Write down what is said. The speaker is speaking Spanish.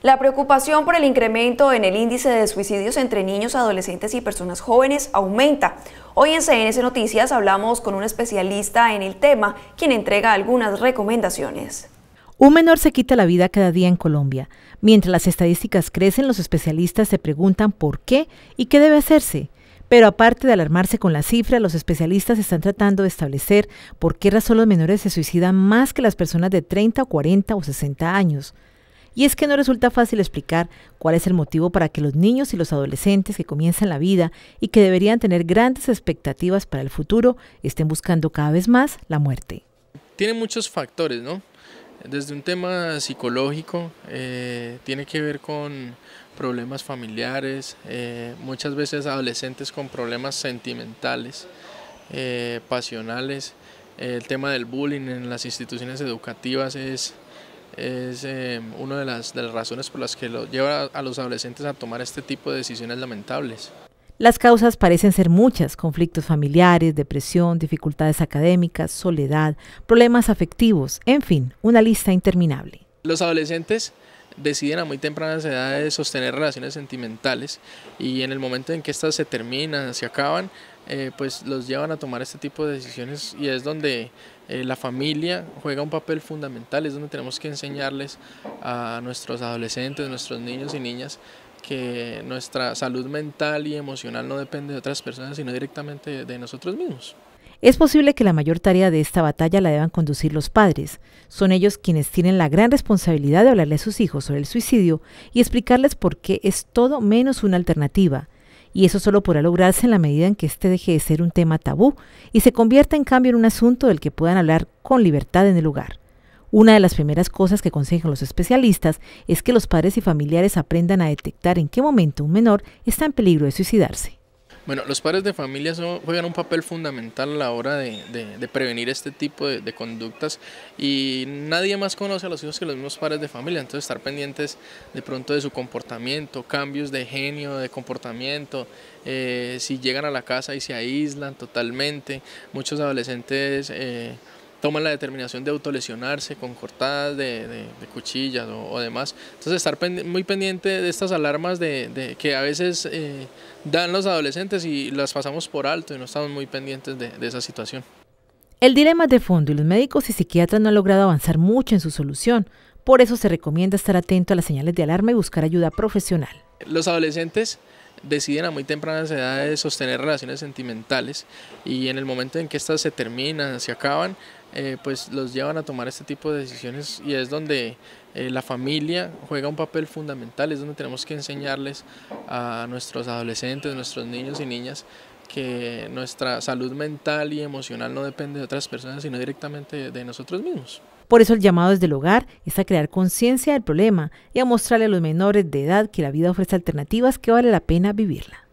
La preocupación por el incremento en el índice de suicidios entre niños, adolescentes y personas jóvenes aumenta. Hoy en CNS Noticias hablamos con un especialista en el tema, quien entrega algunas recomendaciones. Un menor se quita la vida cada día en Colombia. Mientras las estadísticas crecen, los especialistas se preguntan por qué y qué debe hacerse. Pero aparte de alarmarse con la cifra, los especialistas están tratando de establecer por qué razón los menores se suicidan más que las personas de 30 o 40 o 60 años. Y es que no resulta fácil explicar cuál es el motivo para que los niños y los adolescentes que comienzan la vida y que deberían tener grandes expectativas para el futuro estén buscando cada vez más la muerte. Tiene muchos factores, ¿no? Desde un tema psicológico, eh, tiene que ver con problemas familiares, eh, muchas veces adolescentes con problemas sentimentales, eh, pasionales. El tema del bullying en las instituciones educativas es es em, una de las, las, razones por las que lo lleva a, a los adolescentes a tomar este tipo de decisiones lamentables. Las causas parecen ser muchas, conflictos familiares, depresión, dificultades académicas, soledad, problemas afectivos, en fin, una lista interminable. Los adolescentes deciden a muy tempranas edades sostener relaciones sentimentales y en el momento en que estas se terminan, se acaban, eh, pues los llevan a tomar este tipo de decisiones y es donde eh, la familia juega un papel fundamental, es donde tenemos que enseñarles a nuestros adolescentes, nuestros niños y niñas que nuestra salud mental y emocional no depende de otras personas, sino directamente de nosotros mismos. Es posible que la mayor tarea de esta batalla la deban conducir los padres. Son ellos quienes tienen la gran responsabilidad de hablarle a sus hijos sobre el suicidio y explicarles por qué es todo menos una alternativa. Y eso solo podrá lograrse en la medida en que este deje de ser un tema tabú y se convierta en cambio en un asunto del que puedan hablar con libertad en el lugar. Una de las primeras cosas que aconsejan los especialistas es que los padres y familiares aprendan a detectar en qué momento un menor está en peligro de suicidarse. Bueno, los padres de familia juegan un papel fundamental a la hora de, prevenir este tipo de, conductas y nadie más conoce a los hijos que los mismos padres de familia, entonces estar pendientes de pronto de su comportamiento, cambios de genio, de comportamiento, eh, si llegan a la casa y se aíslan totalmente, muchos adolescentes... Eh, toman la determinación de autolesionarse con cortadas de, de, cuchillas o, demás. Entonces estar muy pendiente de estas alarmas de, que a veces eh, dan los adolescentes y las pasamos por alto y no estamos muy pendientes de, esa situación. El dilema es de fondo y los médicos y psiquiatras no han logrado avanzar mucho en su solución. Por eso se recomienda estar atento a las señales de alarma y buscar ayuda profesional. Los adolescentes deciden a muy tempranas edades sostener relaciones sentimentales y en el momento en que estas se terminan, se acaban, eh, pues los llevan a tomar este tipo de decisiones y es donde eh, la familia juega un papel fundamental, es donde tenemos que enseñarles a nuestros adolescentes, nuestros niños y niñas que nuestra salud mental y emocional no depende de otras personas, sino directamente de nosotros mismos. Por eso el llamado desde el hogar es a crear conciencia del problema y a mostrarle a los menores de edad que la vida ofrece alternativas que vale la pena vivirla.